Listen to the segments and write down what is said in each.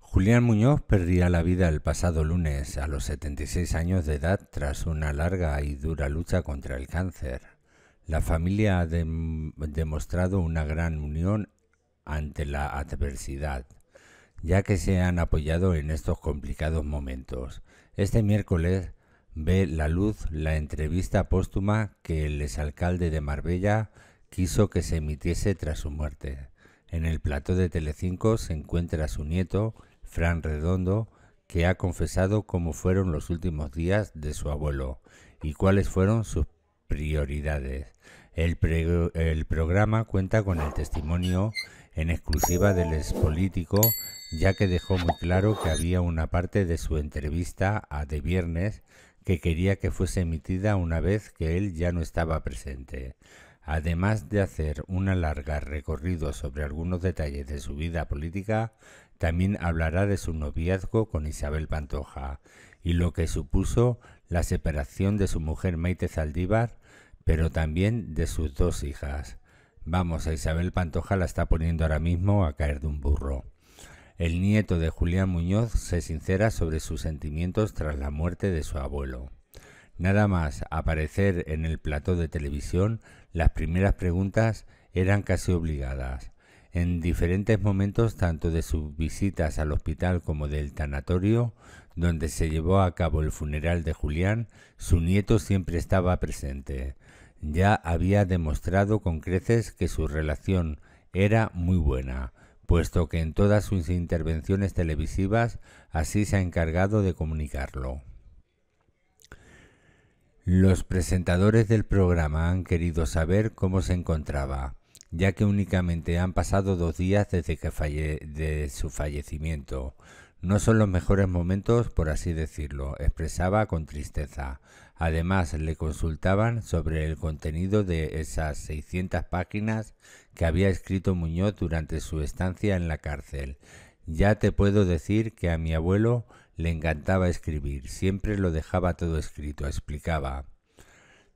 Julián Muñoz perdía la vida el pasado lunes a los 76 años de edad tras una larga y dura lucha contra el cáncer. La familia ha demostrado una gran unión ante la adversidad, ya que se han apoyado en estos complicados momentos. Este miércoles ve la luz la entrevista póstuma que el exalcalde de Marbella quiso que se emitiese tras su muerte. En el plató de Telecinco se encuentra su nieto, Fran Redondo, que ha confesado cómo fueron los últimos días de su abuelo y cuáles fueron sus prioridades. El, programa cuenta con el testimonio en exclusiva del expolítico, ya que dejó muy claro que había una parte de su entrevista a De Viernes que quería que fuese emitida una vez que él ya no estaba presente. Además de hacer un largo recorrido sobre algunos detalles de su vida política, también hablará de su noviazgo con Isabel Pantoja y lo que supuso la separación de su mujer Maite Zaldívar, pero también de sus dos hijas. Vamos, a Isabel Pantoja la está poniendo ahora mismo a caer de un burro. El nieto de Julián Muñoz se sincera sobre sus sentimientos tras la muerte de su abuelo. Nada más aparecer en el plató de televisión, las primeras preguntas eran casi obligadas. En diferentes momentos, tanto de sus visitas al hospital como del tanatorio, donde se llevó a cabo el funeral de Julián, su nieto siempre estaba presente. Ya había demostrado con creces que su relación era muy buena puesto que en todas sus intervenciones televisivas así se ha encargado de comunicarlo. Los presentadores del programa han querido saber cómo se encontraba, ya que únicamente han pasado dos días desde que falle de su fallecimiento, no son los mejores momentos, por así decirlo, expresaba con tristeza. Además, le consultaban sobre el contenido de esas 600 páginas que había escrito Muñoz durante su estancia en la cárcel. Ya te puedo decir que a mi abuelo le encantaba escribir, siempre lo dejaba todo escrito, explicaba.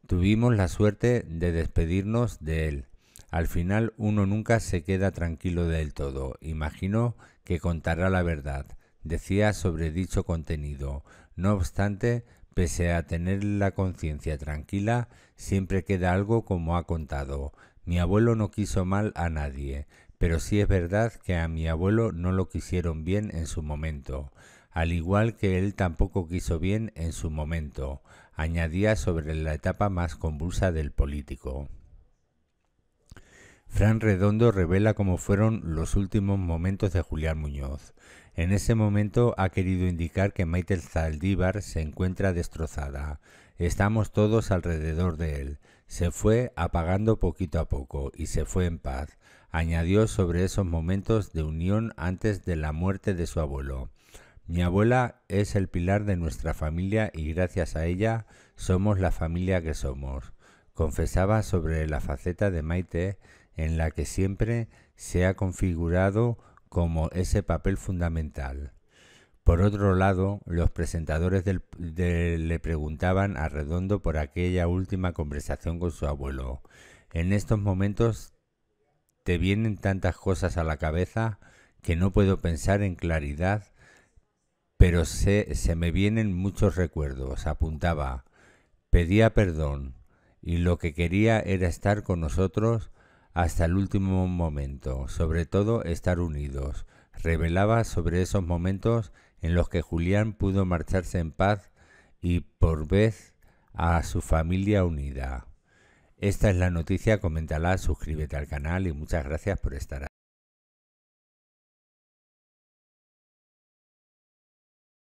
Tuvimos la suerte de despedirnos de él. Al final uno nunca se queda tranquilo del todo. Imagino que contará la verdad decía sobre dicho contenido. No obstante, pese a tener la conciencia tranquila, siempre queda algo como ha contado. Mi abuelo no quiso mal a nadie, pero sí es verdad que a mi abuelo no lo quisieron bien en su momento, al igual que él tampoco quiso bien en su momento, añadía sobre la etapa más convulsa del político. Fran Redondo revela cómo fueron los últimos momentos de Julián Muñoz. En ese momento ha querido indicar que Maite Zaldívar se encuentra destrozada. Estamos todos alrededor de él. Se fue apagando poquito a poco y se fue en paz. Añadió sobre esos momentos de unión antes de la muerte de su abuelo. Mi abuela es el pilar de nuestra familia y gracias a ella somos la familia que somos. Confesaba sobre la faceta de Maite en la que siempre se ha configurado como ese papel fundamental. Por otro lado, los presentadores le preguntaban a Redondo por aquella última conversación con su abuelo. En estos momentos te vienen tantas cosas a la cabeza que no puedo pensar en claridad, pero se, se me vienen muchos recuerdos, apuntaba. Pedía perdón y lo que quería era estar con nosotros hasta el último momento, sobre todo estar unidos. Revelaba sobre esos momentos en los que Julián pudo marcharse en paz y por vez a su familia unida. Esta es la noticia, coméntala, suscríbete al canal y muchas gracias por estar